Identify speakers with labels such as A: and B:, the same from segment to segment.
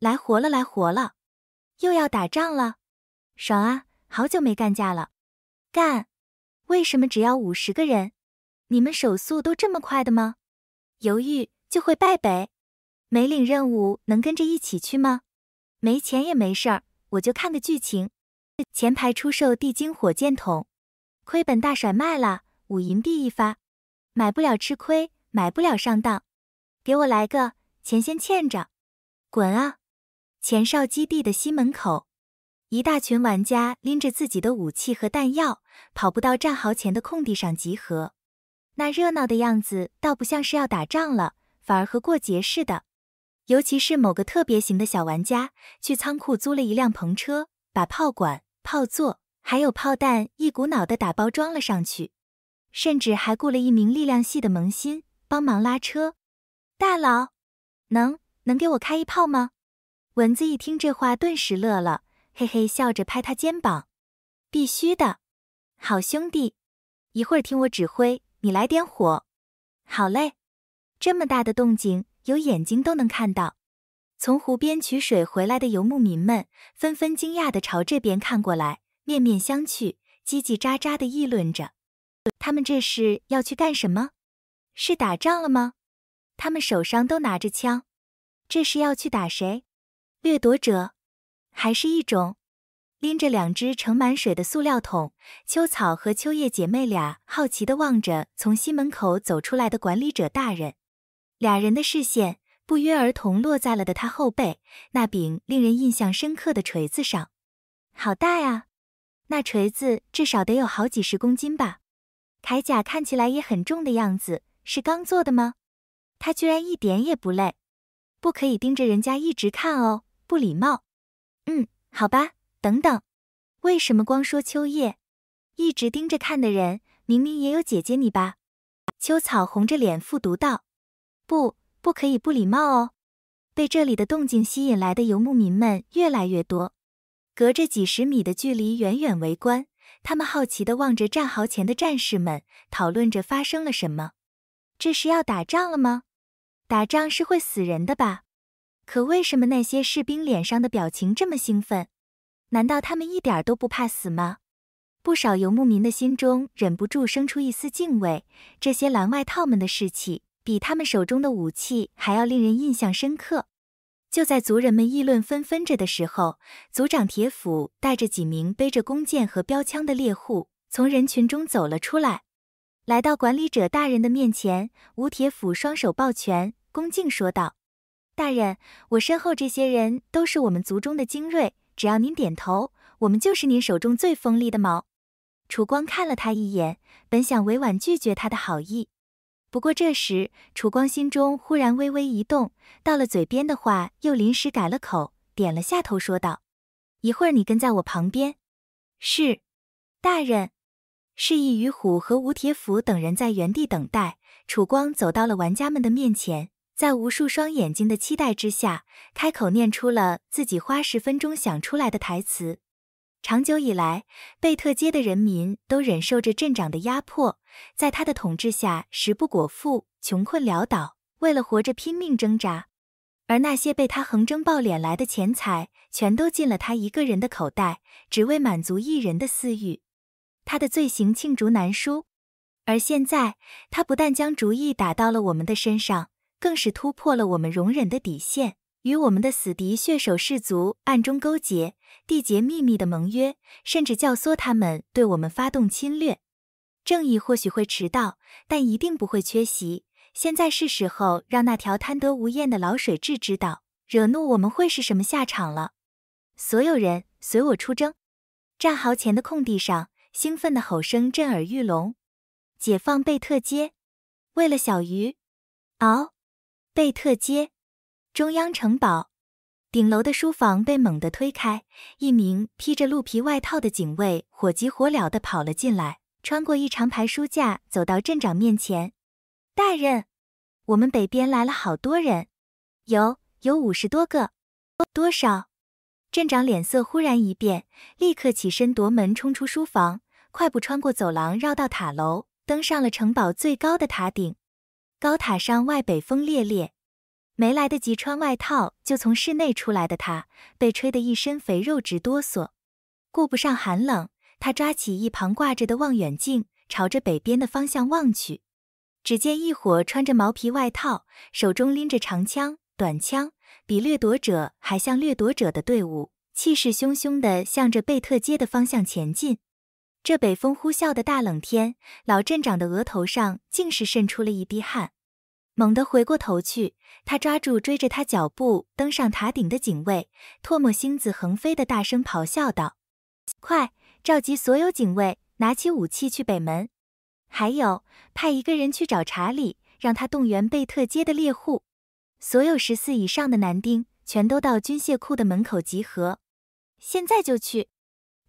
A: 来活了，来活了，又要打仗了，爽啊！好久没干架了，干！为什么只要五十个人？你们手速都这么快的吗？犹豫就会败北。没领任务能跟着一起去吗？没钱也没事儿，我就看个剧情。前排出售地精火箭筒，亏本大甩卖了，五银币一发，买不了吃亏，买不了上当。给我来个，钱先欠着，滚啊！前哨基地的西门口，一大群玩家拎着自己的武器和弹药，跑步到战壕前的空地上集合。那热闹的样子，倒不像是要打仗了，反而和过节似的。尤其是某个特别型的小玩家，去仓库租了一辆篷车，把炮管、炮座还有炮弹一股脑的打包装了上去，甚至还雇了一名力量系的萌新帮忙拉车。大佬，能能给我开一炮吗？蚊子一听这话，顿时乐了，嘿嘿笑着拍他肩膀：“必须的，好兄弟，一会儿听我指挥，你来点火。”“好嘞。”这么大的动静，有眼睛都能看到。从湖边取水回来的游牧民们纷纷惊讶地朝这边看过来，面面相觑，叽叽喳喳地议论着：“他们这是要去干什么？是打仗了吗？他们手上都拿着枪，这是要去打谁？”掠夺者，还是一种拎着两只盛满水的塑料桶。秋草和秋叶姐妹俩好奇地望着从西门口走出来的管理者大人，俩人的视线不约而同落在了的他后背那柄令人印象深刻的锤子上。好大呀！那锤子至少得有好几十公斤吧？铠甲看起来也很重的样子，是刚做的吗？他居然一点也不累！不可以盯着人家一直看哦。不礼貌，嗯，好吧，等等，为什么光说秋叶？一直盯着看的人，明明也有姐姐你吧？秋草红着脸复读道：“不，不可以不礼貌哦。”被这里的动静吸引来的游牧民们越来越多，隔着几十米的距离远远围观，他们好奇的望着战壕前的战士们，讨论着发生了什么。这是要打仗了吗？打仗是会死人的吧？可为什么那些士兵脸上的表情这么兴奋？难道他们一点都不怕死吗？不少游牧民的心中忍不住生出一丝敬畏。这些蓝外套们的士气，比他们手中的武器还要令人印象深刻。就在族人们议论纷纷着的时候，族长铁斧带着几名背着弓箭和标枪的猎户从人群中走了出来，来到管理者大人的面前。吴铁斧双手抱拳，恭敬说道。大人，我身后这些人都是我们族中的精锐，只要您点头，我们就是您手中最锋利的矛。楚光看了他一眼，本想委婉拒绝他的好意，不过这时楚光心中忽然微微一动，到了嘴边的话又临时改了口，点了下头，说道：“一会儿你跟在我旁边。”“是，大人。”示意于虎和吴铁斧等人在原地等待。楚光走到了玩家们的面前。在无数双眼睛的期待之下，开口念出了自己花十分钟想出来的台词。长久以来，贝特街的人民都忍受着镇长的压迫，在他的统治下，食不果腹，穷困潦倒，为了活着拼命挣扎。而那些被他横征暴敛来的钱财，全都进了他一个人的口袋，只为满足一人的私欲。他的罪行罄竹难书，而现在，他不但将主意打到了我们的身上。更是突破了我们容忍的底线，与我们的死敌血手氏族暗中勾结，缔结秘密的盟约，甚至教唆他们对我们发动侵略。正义或许会迟到，但一定不会缺席。现在是时候让那条贪得无厌的老水蛭知道，惹怒我们会是什么下场了。所有人，随我出征！战壕前的空地上，兴奋的吼声震耳欲聋。解放贝特街！为了小鱼，嗷！贝特街，中央城堡顶楼的书房被猛地推开，一名披着鹿皮外套的警卫火急火燎地跑了进来，穿过一长排书架，走到镇长面前：“大人，我们北边来了好多人，有有五十多个，多多少？”镇长脸色忽然一变，立刻起身夺门冲出书房，快步穿过走廊，绕到塔楼，登上了城堡最高的塔顶。高塔上外北风烈烈，没来得及穿外套就从室内出来的他，被吹得一身肥肉直哆嗦。顾不上寒冷，他抓起一旁挂着的望远镜，朝着北边的方向望去。只见一伙穿着毛皮外套，手中拎着长枪短枪，比掠夺者还像掠夺者的队伍，气势汹汹地向着贝特街的方向前进。这北风呼啸的大冷天，老镇长的额头上竟是渗出了一滴汗。猛地回过头去，他抓住追着他脚步登上塔顶的警卫，唾沫星子横飞的大声咆哮道：“快，召集所有警卫，拿起武器去北门。还有，派一个人去找查理，让他动员贝特街的猎户。所有十四以上的男丁，全都到军械库的门口集合。现在就去。”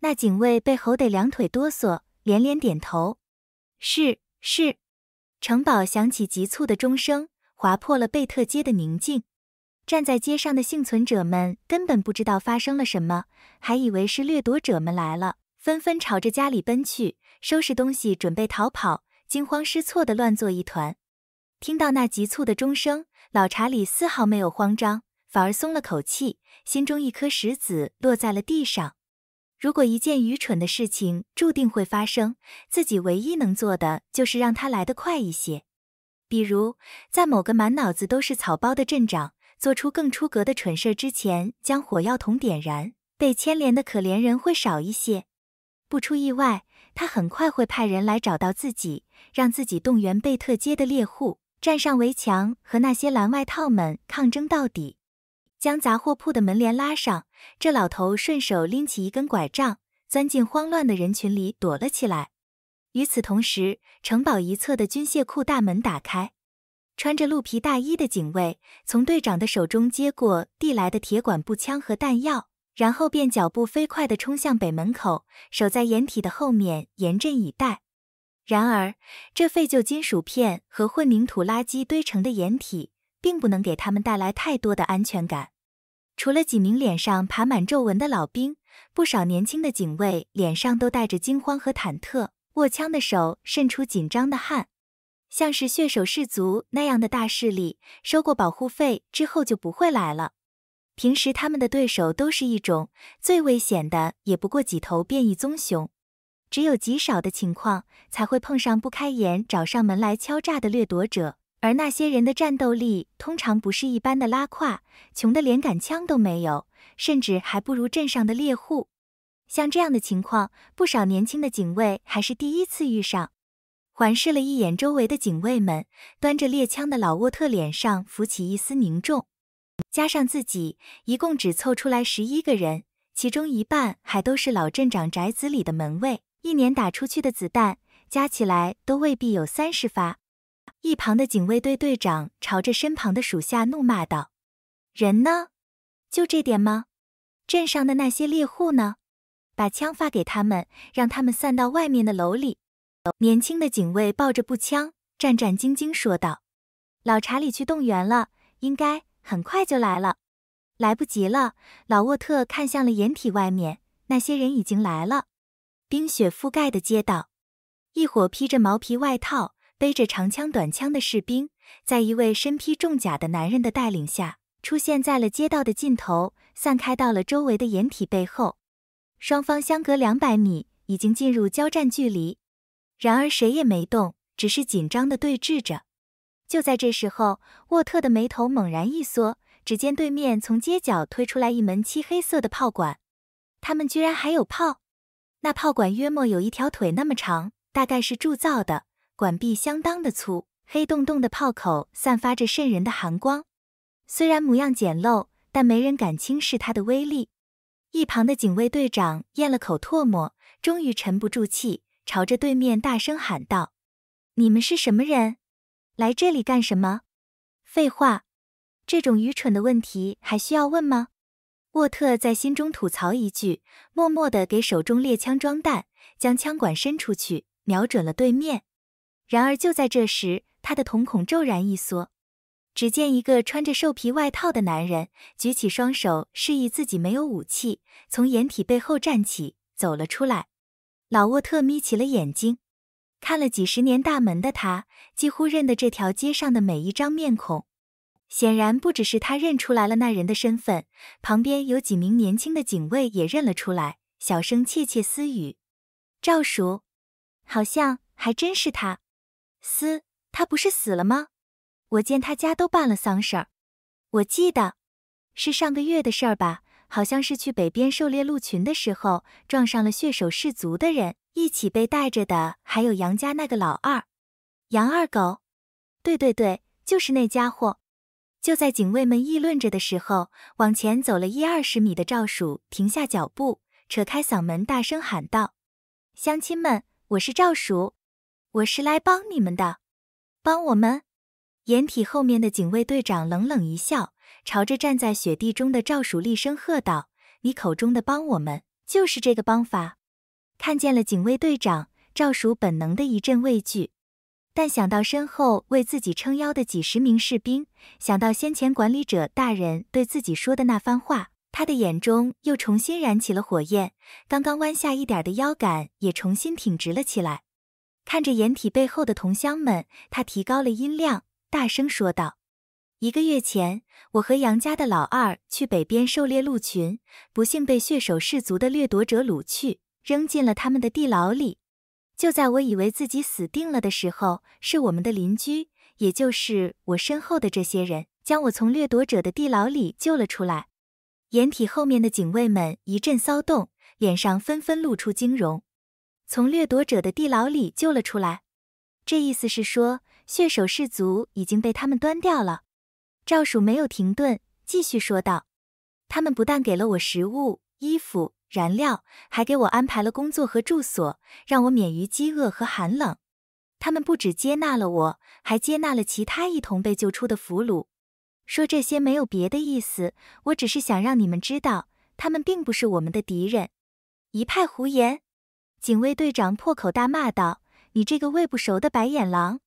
A: 那警卫被吼得两腿哆嗦，连连点头：“是是。”城堡响起急促的钟声，划破了贝特街的宁静。站在街上的幸存者们根本不知道发生了什么，还以为是掠夺者们来了，纷纷朝着家里奔去，收拾东西，准备逃跑。惊慌失措的乱作一团。听到那急促的钟声，老查理丝毫没有慌张，反而松了口气，心中一颗石子落在了地上。如果一件愚蠢的事情注定会发生，自己唯一能做的就是让它来得快一些。比如，在某个满脑子都是草包的镇长做出更出格的蠢事之前，将火药桶点燃，被牵连的可怜人会少一些。不出意外，他很快会派人来找到自己，让自己动员贝特街的猎户站上围墙，和那些蓝外套们抗争到底。将杂货铺的门帘拉上，这老头顺手拎起一根拐杖，钻进慌乱的人群里躲了起来。与此同时，城堡一侧的军械库大门打开，穿着鹿皮大衣的警卫从队长的手中接过递来的铁管步枪和弹药，然后便脚步飞快地冲向北门口，守在掩体的后面严阵以待。然而，这废旧金属片和混凝土垃圾堆成的掩体。并不能给他们带来太多的安全感。除了几名脸上爬满皱纹的老兵，不少年轻的警卫脸上都带着惊慌和忐忑，握枪的手渗出紧张的汗。像是血手氏族那样的大势力，收过保护费之后就不会来了。平时他们的对手都是一种最危险的，也不过几头变异棕熊。只有极少的情况才会碰上不开眼找上门来敲诈的掠夺者。而那些人的战斗力通常不是一般的拉胯，穷的连杆枪都没有，甚至还不如镇上的猎户。像这样的情况，不少年轻的警卫还是第一次遇上。环视了一眼周围的警卫们，端着猎枪的老沃特脸上浮起一丝凝重。加上自己，一共只凑出来十一个人，其中一半还都是老镇长宅子里的门卫，一年打出去的子弹加起来都未必有三十发。一旁的警卫队队长朝着身旁的属下怒骂道：“人呢？就这点吗？镇上的那些猎户呢？把枪发给他们，让他们散到外面的楼里。”年轻的警卫抱着步枪，战战兢兢说道：“老查理去动员了，应该很快就来了。”“来不及了！”老沃特看向了掩体外面，那些人已经来了。冰雪覆盖的街道，一伙披着毛皮外套。背着长枪短枪的士兵，在一位身披重甲的男人的带领下，出现在了街道的尽头，散开到了周围的掩体背后。双方相隔两百米，已经进入交战距离。然而谁也没动，只是紧张地对峙着。就在这时候，沃特的眉头猛然一缩，只见对面从街角推出来一门漆黑色的炮管。他们居然还有炮！那炮管约莫有一条腿那么长，大概是铸造的。管壁相当的粗，黑洞洞的炮口散发着渗人的寒光。虽然模样简陋，但没人敢轻视它的威力。一旁的警卫队长咽了口唾沫，终于沉不住气，朝着对面大声喊道：“你们是什么人？来这里干什么？”废话，这种愚蠢的问题还需要问吗？沃特在心中吐槽一句，默默地给手中猎枪装弹，将枪管伸出去，瞄准了对面。然而，就在这时，他的瞳孔骤然一缩。只见一个穿着兽皮外套的男人举起双手，示意自己没有武器，从掩体背后站起，走了出来。老沃特眯起了眼睛，看了几十年大门的他，几乎认得这条街上的每一张面孔。显然，不只是他认出来了那人的身份，旁边有几名年轻的警卫也认了出来，小声窃窃私语：“赵叔，好像还真是他。”斯，他不是死了吗？我见他家都办了丧事儿，我记得是上个月的事儿吧？好像是去北边狩猎鹿群的时候撞上了血手氏族的人，一起被带着的还有杨家那个老二，杨二狗。对对对，就是那家伙。就在警卫们议论着的时候，往前走了一二十米的赵鼠停下脚步，扯开嗓门大声喊道：“乡亲们，我是赵鼠。”我是来帮你们的，帮我们？掩体后面的警卫队长冷冷一笑，朝着站在雪地中的赵蜀厉声喝道：“你口中的帮我们，就是这个帮法。”看见了警卫队长，赵蜀本能的一阵畏惧，但想到身后为自己撑腰的几十名士兵，想到先前管理者大人对自己说的那番话，他的眼中又重新燃起了火焰，刚刚弯下一点的腰杆也重新挺直了起来。看着掩体背后的同乡们，他提高了音量，大声说道：“一个月前，我和杨家的老二去北边狩猎鹿群，不幸被血手氏族的掠夺者掳去，扔进了他们的地牢里。就在我以为自己死定了的时候，是我们的邻居，也就是我身后的这些人，将我从掠夺者的地牢里救了出来。”掩体后面的警卫们一阵骚动，脸上纷纷露出惊容。从掠夺者的地牢里救了出来，这意思是说血手氏族已经被他们端掉了。赵蜀没有停顿，继续说道：“他们不但给了我食物、衣服、燃料，还给我安排了工作和住所，让我免于饥饿和寒冷。他们不只接纳了我，还接纳了其他一同被救出的俘虏。说这些没有别的意思，我只是想让你们知道，他们并不是我们的敌人。”一派胡言。警卫队长破口大骂道：“你这个喂不熟的白眼狼，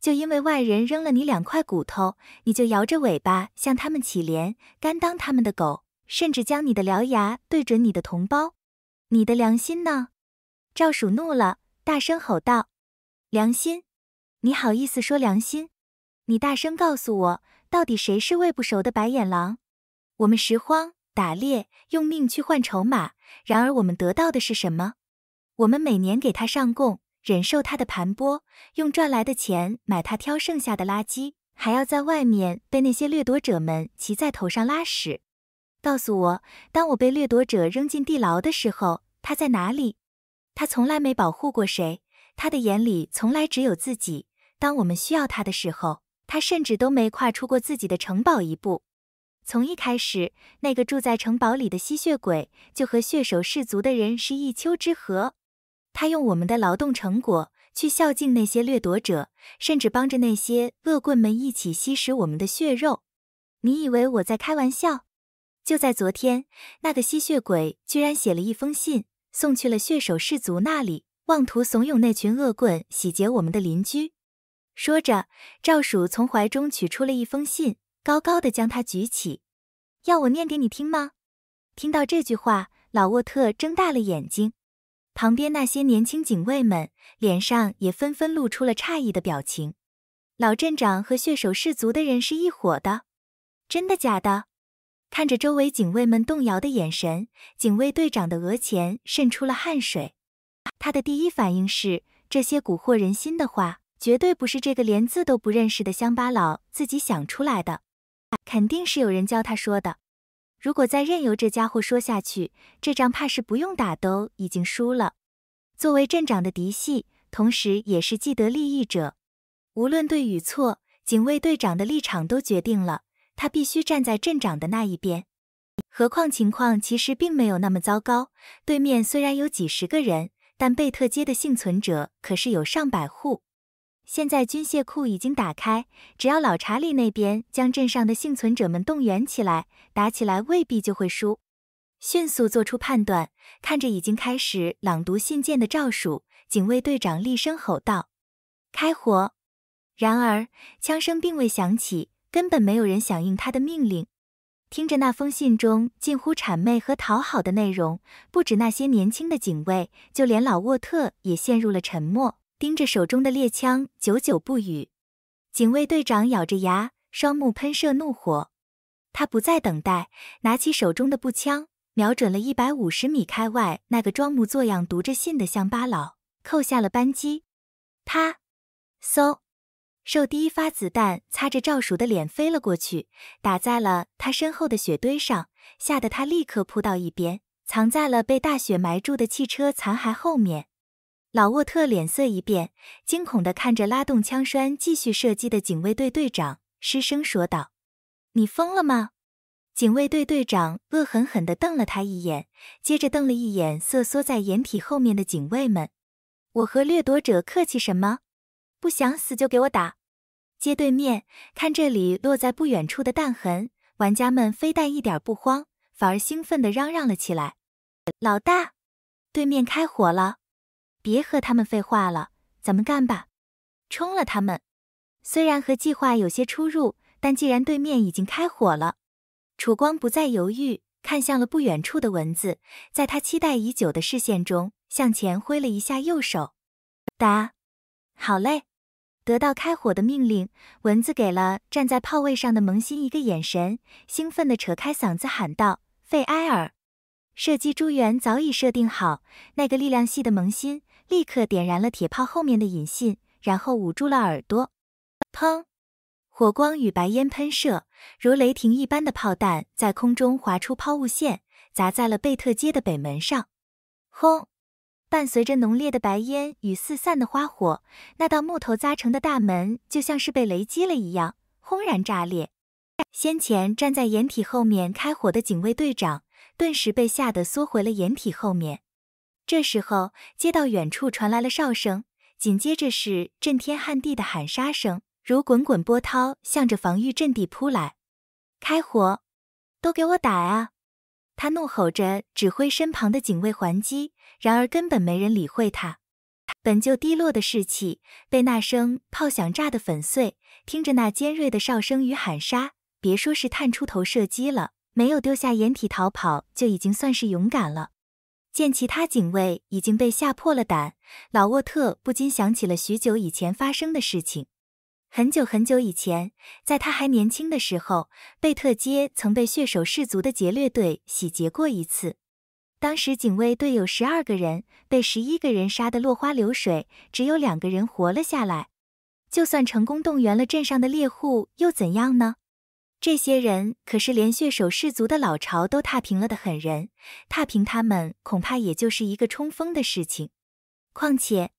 A: 就因为外人扔了你两块骨头，你就摇着尾巴向他们乞怜，甘当他们的狗，甚至将你的獠牙对准你的同胞，你的良心呢？”赵鼠怒了，大声吼道：“良心？你好意思说良心？你大声告诉我，到底谁是喂不熟的白眼狼？我们拾荒、打猎，用命去换筹码，然而我们得到的是什么？”我们每年给他上供，忍受他的盘剥，用赚来的钱买他挑剩下的垃圾，还要在外面被那些掠夺者们骑在头上拉屎。告诉我，当我被掠夺者扔进地牢的时候，他在哪里？他从来没保护过谁，他的眼里从来只有自己。当我们需要他的时候，他甚至都没跨出过自己的城堡一步。从一开始，那个住在城堡里的吸血鬼就和血手氏族的人是一丘之貉。他用我们的劳动成果去孝敬那些掠夺者，甚至帮着那些恶棍们一起吸食我们的血肉。你以为我在开玩笑？就在昨天，那个吸血鬼居然写了一封信，送去了血手氏族那里，妄图怂恿那群恶棍洗劫我们的邻居。说着，赵曙从怀中取出了一封信，高高的将它举起，要我念给你听吗？听到这句话，老沃特睁大了眼睛。旁边那些年轻警卫们脸上也纷纷露出了诧异的表情。老镇长和血手氏族的人是一伙的？真的假的？看着周围警卫们动摇的眼神，警卫队长的额前渗出了汗水。他的第一反应是，这些蛊惑人心的话绝对不是这个连字都不认识的乡巴佬自己想出来的，肯定是有人教他说的。如果再任由这家伙说下去，这仗怕是不用打都已经输了。作为镇长的嫡系，同时也是既得利益者，无论对与错，警卫队长的立场都决定了他必须站在镇长的那一边。何况情况其实并没有那么糟糕，对面虽然有几十个人，但贝特街的幸存者可是有上百户。现在军械库已经打开，只要老查理那边将镇上的幸存者们动员起来，打起来未必就会输。迅速做出判断，看着已经开始朗读信件的赵叔，警卫队长厉声吼道：“开火！”然而枪声并未响起，根本没有人响应他的命令。听着那封信中近乎谄媚和讨好的内容，不止那些年轻的警卫，就连老沃特也陷入了沉默。盯着手中的猎枪，久久不语。警卫队长咬着牙，双目喷射怒火。他不再等待，拿起手中的步枪，瞄准了一百五十米开外那个装模作样读着信的乡巴佬，扣下了扳机。他，嗖！受第一发子弹擦着赵鼠的脸飞了过去，打在了他身后的雪堆上，吓得他立刻扑到一边，藏在了被大雪埋住的汽车残骸后面。老沃特脸色一变，惊恐地看着拉动枪栓继续射击的警卫队队长，失声说道：“你疯了吗？”警卫队队长恶狠狠地瞪了他一眼，接着瞪了一眼瑟缩在掩体后面的警卫们。“我和掠夺者客气什么？不想死就给我打！”街对面看这里落在不远处的弹痕，玩家们非但一点不慌，反而兴奋地嚷嚷了起来：“老大，对面开火了！”别和他们废话了，咱们干吧！冲了他们！虽然和计划有些出入，但既然对面已经开火了，楚光不再犹豫，看向了不远处的蚊子，在他期待已久的视线中，向前挥了一下右手，答：“好嘞！得到开火的命令，蚊子给了站在炮位上的萌新一个眼神，兴奋地扯开嗓子喊道：“费埃尔，射击！”诸元早已设定好那个力量系的萌新。立刻点燃了铁炮后面的引信，然后捂住了耳朵。砰！火光与白烟喷射，如雷霆一般的炮弹在空中划出抛物线，砸在了贝特街的北门上。轰！伴随着浓烈的白烟与四散的花火，那道木头扎成的大门就像是被雷击了一样，轰然炸裂。先前站在掩体后面开火的警卫队长，顿时被吓得缩回了掩体后面。这时候，街道远处传来了哨声，紧接着是震天撼地的喊杀声，如滚滚波涛，向着防御阵地扑来。开火，都给我打啊！他怒吼着指挥身旁的警卫还击，然而根本没人理会他。本就低落的士气被那声炮响炸得粉碎。听着那尖锐的哨声与喊杀，别说是探出头射击了，没有丢下掩体逃跑就已经算是勇敢了。见其他警卫已经被吓破了胆，老沃特不禁想起了许久以前发生的事情。很久很久以前，在他还年轻的时候，贝特街曾被血手氏族的劫掠队洗劫过一次。当时警卫队有十二个人，被十一个人杀得落花流水，只有两个人活了下来。就算成功动员了镇上的猎户，又怎样呢？这些人可是连血手氏族的老巢都踏平了的狠人，踏平他们恐怕也就是一个冲锋的事情。况且，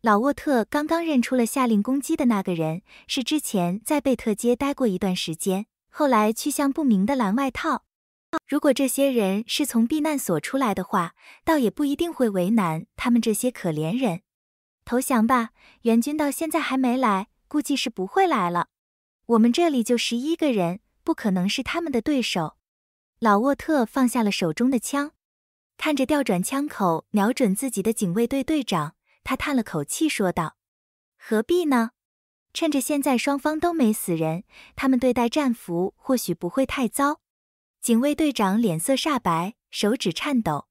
A: 老沃特刚刚认出了下令攻击的那个人是之前在贝特街待过一段时间、后来去向不明的蓝外套。如果这些人是从避难所出来的话，倒也不一定会为难他们这些可怜人。投降吧，援军到现在还没来，估计是不会来了。我们这里就十一个人，不可能是他们的对手。老沃特放下了手中的枪，看着调转枪口瞄准自己的警卫队队长，他叹了口气说道：“何必呢？趁着现在双方都没死人，他们对待战俘或许不会太糟。”警卫队长脸色煞白，手指颤抖：“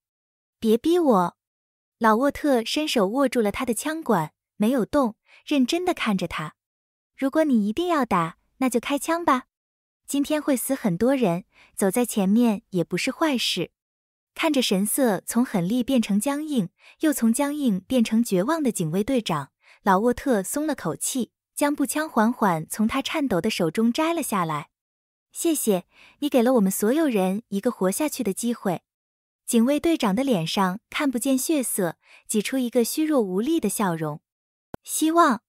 A: 别逼我！”老沃特伸手握住了他的枪管，没有动，认真的看着他：“如果你一定要打。”那就开枪吧，今天会死很多人。走在前面也不是坏事。看着神色从狠厉变成僵硬，又从僵硬变成绝望的警卫队长老沃特松了口气，将步枪缓缓从他颤抖的手中摘了下来。谢谢你给了我们所有人一个活下去的机会。警卫队长的脸上看不见血色，挤出一个虚弱无力的笑容。希望。